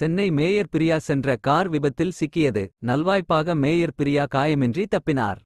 Chennai mayor Priya சென்ற car விபத்தில் சிக்கியது நல்வாய்ப்பாக மேயர் பிரியா காயமின்றி தப்பினார்